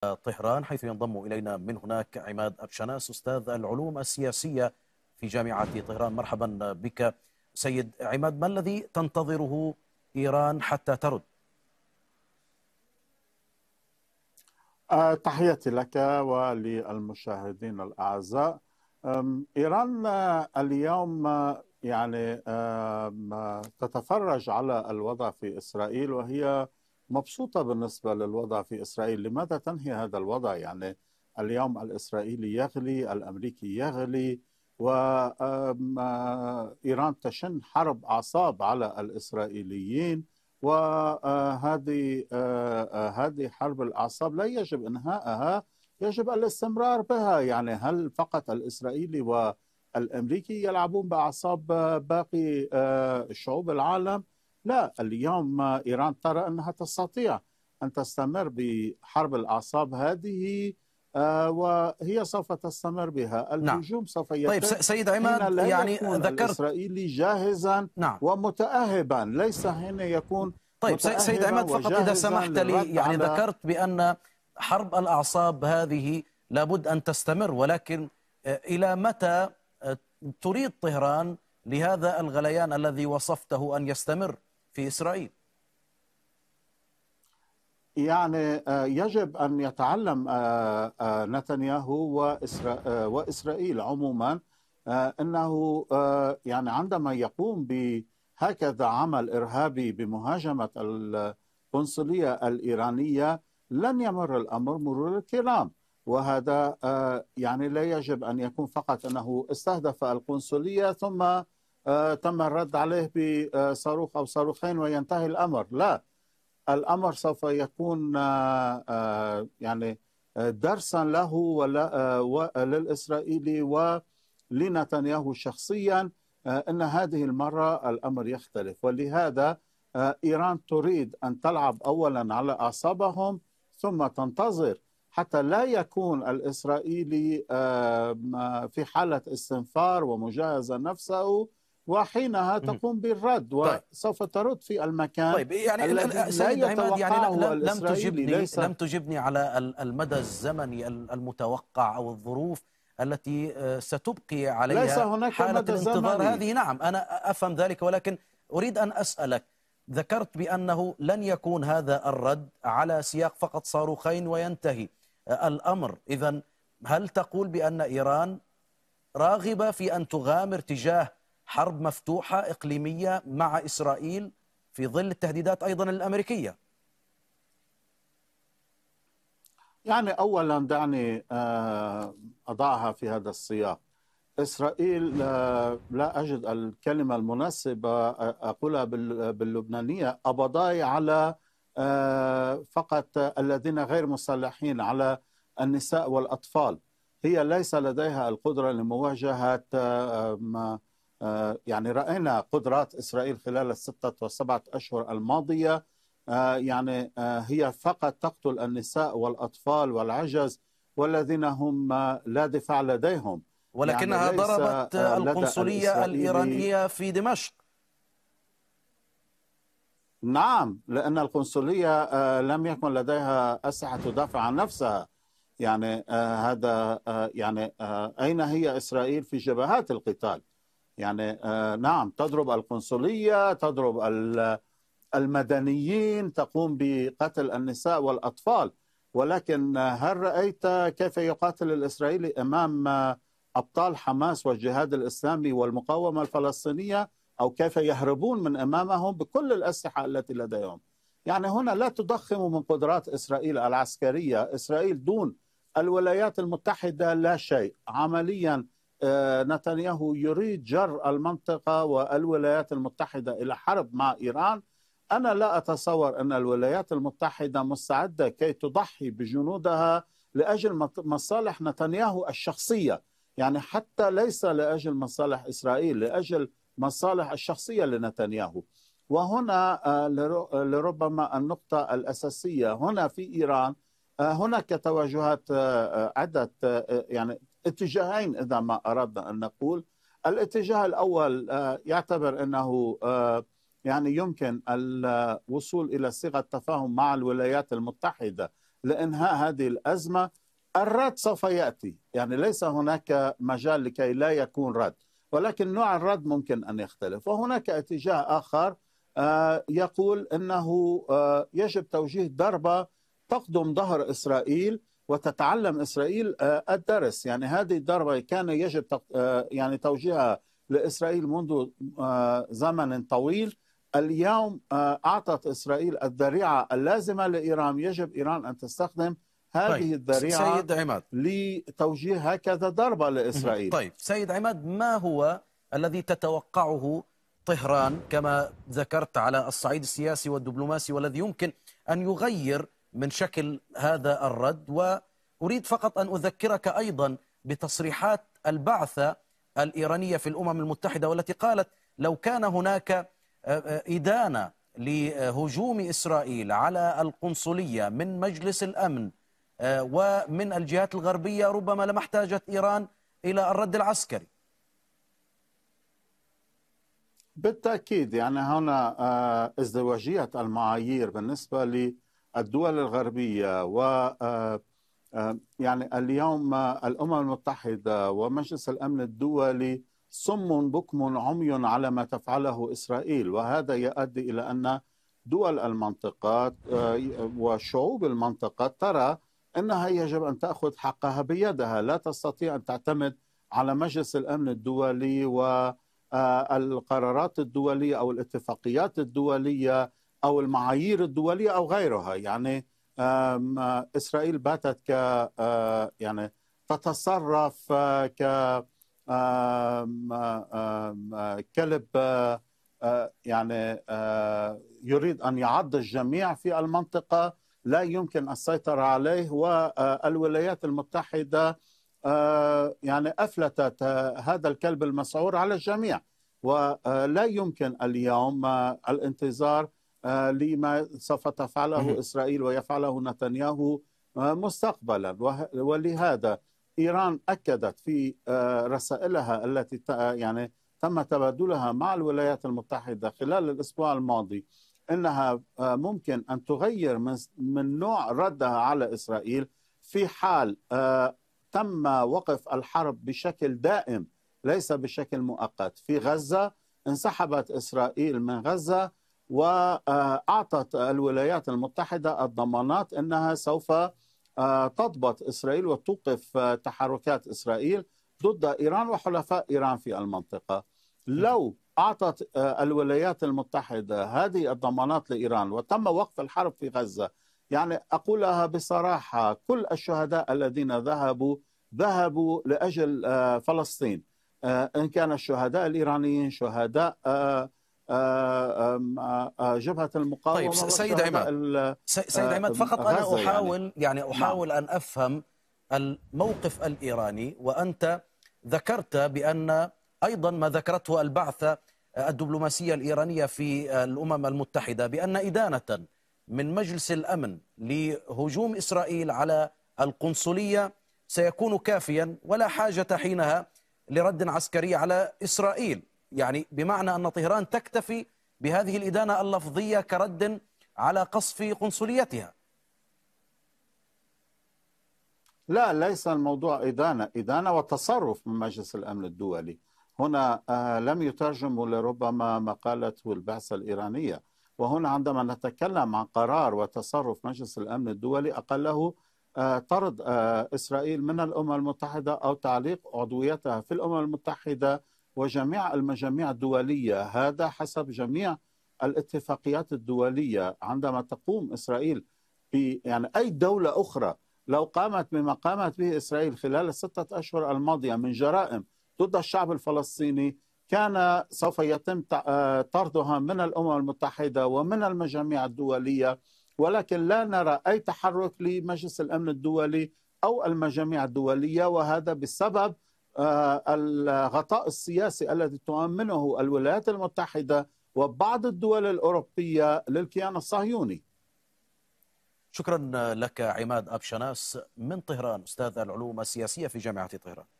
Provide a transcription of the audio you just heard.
طهران حيث ينضم إلينا من هناك عماد أبشناس أستاذ العلوم السياسية في جامعة طهران مرحبا بك سيد عماد ما الذي تنتظره إيران حتى ترد؟ آه، تحياتي لك وللمشاهدين الأعزاء إيران اليوم يعني آه، تتفرج على الوضع في إسرائيل وهي مبسوطة بالنسبة للوضع في إسرائيل لماذا تنهي هذا الوضع يعني اليوم الإسرائيلي يغلي الأمريكي يغلي وإيران تشن حرب أعصاب على الإسرائيليين وهذه هذه حرب الأعصاب لا يجب إنهاءها يجب الاستمرار بها يعني هل فقط الإسرائيلي والأمريكي يلعبون باعصاب باقي شعوب العالم لا اليوم إيران ترى أنها تستطيع أن تستمر بحرب الأعصاب هذه آه، وهي سوف تستمر بها نعم. الهجوم نعم. سوف يتم طيب سيد عماد يعني ذكرت الإسرائيلي جاهزا نعم. ومتأهبا ليس حين يكون طيب سيد عماد فقط إذا سمحت لي يعني ذكرت بأن حرب الأعصاب هذه لابد أن تستمر ولكن آه، إلى متى آه، تريد طهران لهذا الغليان الذي وصفته أن يستمر في اسرائيل يعني آه، يجب ان يتعلم آه، آه، نتنياهو واسرائيل عموما انه يعني عندما يقوم بهكذا عمل ارهابي بمهاجمه القنصليه الايرانيه لن يمر الامر مرور الكرام وهذا يعني لا يجب ان يكون فقط انه استهدف القنصليه ثم آه، تم الرد عليه بصاروخ او صاروخين وينتهي الامر لا الامر سوف يكون آه، آه، يعني درسا له وللاسرائيلي ولنتنياهو شخصيا ان هذه المره الامر يختلف ولهذا ايران تريد ان تلعب اولا على اعصابهم ثم تنتظر حتى لا يكون الاسرائيلي في حاله استنفار ومجهزه نفسه وحينها تقوم بالرد طيب. وسوف ترد في المكان طيب يعني سيد عماد يعني لم تجبني لم تجبني على المدى الزمني المتوقع او الظروف التي آه، ستبقي عليها ليس هناك حالة مدى الانتظار هذه نعم أنا أفهم ذلك ولكن أريد أن أسألك ذكرت بأنه لن يكون هذا الرد على سياق فقط صاروخين وينتهي آه، الأمر إذا هل تقول بأن إيران راغبة في أن تغامر تجاه حرب مفتوحة إقليمية مع إسرائيل في ظل التهديدات أيضا الأمريكية يعني أولا دعني آه، أضعها في هذا السياق إسرائيل آه، لا أجد الكلمة المناسبة آه، أقولها باللبنانية أبضاي على فقط الذين غير مسلحين على النساء والأطفال هي ليس لديها القدرة لمواجهة آه، يعني راينا قدرات اسرائيل خلال السته والسبعه اشهر الماضيه آه، يعني آه، هي فقط تقتل النساء والاطفال والعجز والذين هم لا دفاع لديهم ولكنها يعني ضربت القنصليه الايرانيه في دمشق نعم لأن القنصلية لم يكن لديها أسلحة تدافع عن نفسها يعني هذا يعني أين هي إسرائيل في جبهات القتال يعني آه، نعم تضرب القنصليه تضرب المدنيين تقوم بقتل النساء والاطفال ولكن آه، هل رايت كيف يقاتل الاسرائيلي امام آه، ابطال حماس والجهاد الاسلامي والمقاومه الفلسطينيه او كيف يهربون من امامهم بكل الاسلحه التي لديهم يعني هنا لا تضخم من قدرات اسرائيل العسكريه اسرائيل دون الولايات المتحده لا شيء عمليا آه، نتنياهو يريد جر المنطقة والولايات المتحدة إلى حرب مع إيران أنا لا أتصور أن الولايات المتحدة مستعدة كي تضحي بجنودها لأجل مصالح نتنياهو الشخصية يعني حتى ليس لأجل مصالح إسرائيل لأجل مصالح الشخصية لنتنياهو وهنا آه، لربما النقطة الأساسية هنا في إيران آه، هناك توجهات عدة يعني اتجاهين اذا ما اردنا ان نقول الاتجاه الاول آه، يعتبر انه آه، يعني يمكن الوصول الى صيغه تفاهم مع الولايات المتحده لانهاء هذه الازمه الرد سوف ياتي يعني ليس هناك مجال لكي لا يكون رد ولكن نوع الرد ممكن ان يختلف وهناك اتجاه اخر آه، يقول انه يجب توجيه ضربه تقدم ظهر اسرائيل وتتعلم اسرائيل آه، الدرس يعني هذه الضربه كان يجب آه، يعني توجيهها لاسرائيل منذ آه، زمن طويل اليوم اعطت اسرائيل الذريعه اللازمه لايران يجب ايران ان تستخدم هذه طيب. الذريعه سيد عماد لتوجيه هكذا ضربه لاسرائيل طيب سيد عماد ما هو الذي تتوقعه طهران كما ذكرت على الصعيد السياسي والدبلوماسي والذي يمكن ان يغير من شكل هذا الرد وأريد فقط أن أذكرك أيضا بتصريحات البعثة الإيرانية في الأمم المتحدة والتي قالت لو كان هناك آه، آه، إدانة لهجوم إسرائيل على القنصلية من مجلس الأمن آه، ومن الجهات الغربية ربما لما احتاجت إيران إلى الرد العسكري بالتأكيد يعني هنا ازدواجية المعايير بالنسبة الدول الغربيه و آه، آه، يعني اليوم آه، الامم المتحده ومجلس الامن الدولي صم بكم عمي على ما تفعله اسرائيل وهذا يؤدي الى ان دول المنطقه وشعوب المنطقه ترى انها يجب ان تاخذ حقها بيدها، لا تستطيع ان تعتمد على مجلس الامن الدولي والقرارات الدوليه او الاتفاقيات الدوليه او المعايير الدوليه او غيرها يعني اسرائيل باتت ك يعني تتصرف ك كلب يعني يريد ان يعض الجميع في المنطقه لا يمكن السيطره عليه والولايات المتحده يعني افلتت هذا الكلب المسعور على الجميع ولا يمكن اليوم الانتظار آه، لما سوف تفعله إسرائيل ويفعله نتنياهو آه، مستقبلا ولهذا إيران أكدت في آه، رسائلها التي يعني تم تبادلها مع الولايات المتحدة خلال الأسبوع الماضي أنها ممكن أن تغير من نوع ردها على إسرائيل في حال تم وقف الحرب بشكل دائم ليس بشكل مؤقت في غزة انسحبت إسرائيل من غزة واعطت الولايات المتحده الضمانات انها سوف آه، تضبط اسرائيل وتوقف آه، تحركات اسرائيل ضد ايران وحلفاء ايران في المنطقه. لو اعطت آه، الولايات المتحده هذه الضمانات لايران وتم وقف الحرب في غزه، يعني اقولها بصراحه كل الشهداء الذين ذهبوا ذهبوا لاجل فلسطين ان كان الشهداء الايرانيين شهداء آه، آه، آه، جبهه المقاومه طيب سيد عماد سيد عماد فقط انا يعني. احاول يعني, يعني احاول ان افهم الموقف الايراني وانت ذكرت بان ايضا ما ذكرته البعثه الدبلوماسيه الايرانيه في الامم المتحده بان ادانه من مجلس الامن لهجوم اسرائيل على القنصليه سيكون كافيا ولا حاجه حينها لرد عسكري على اسرائيل يعني بمعنى أن طهران تكتفي بهذه الإدانة اللفظية كرد على قصف قنصليتها لا ليس الموضوع إدانة إدانة وتصرف من مجلس الأمن الدولي هنا آه، لم يترجم لربما ما قالته البعثة الإيرانية وهنا عندما نتكلم عن قرار وتصرف مجلس الأمن الدولي أقله آه، طرد آه، إسرائيل من الأمم المتحدة أو تعليق عضويتها في الأمم المتحدة وجميع المجاميع الدولية هذا حسب جميع الاتفاقيات الدولية عندما تقوم إسرائيل ب يعني أي دولة أخرى لو قامت بما قامت به إسرائيل خلال الستة أشهر الماضية من جرائم ضد الشعب الفلسطيني كان سوف يتم آه، طردها من الأمم المتحدة ومن المجاميع الدولية ولكن لا نرى أي تحرك لمجلس الأمن الدولي أو المجاميع الدولية وهذا بسبب آه، الغطاء السياسي الذي تؤمنه الولايات المتحدة وبعض الدول الأوروبية للكيان الصهيوني شكرا لك عماد أبشناس من طهران أستاذ العلوم السياسية في جامعة طهران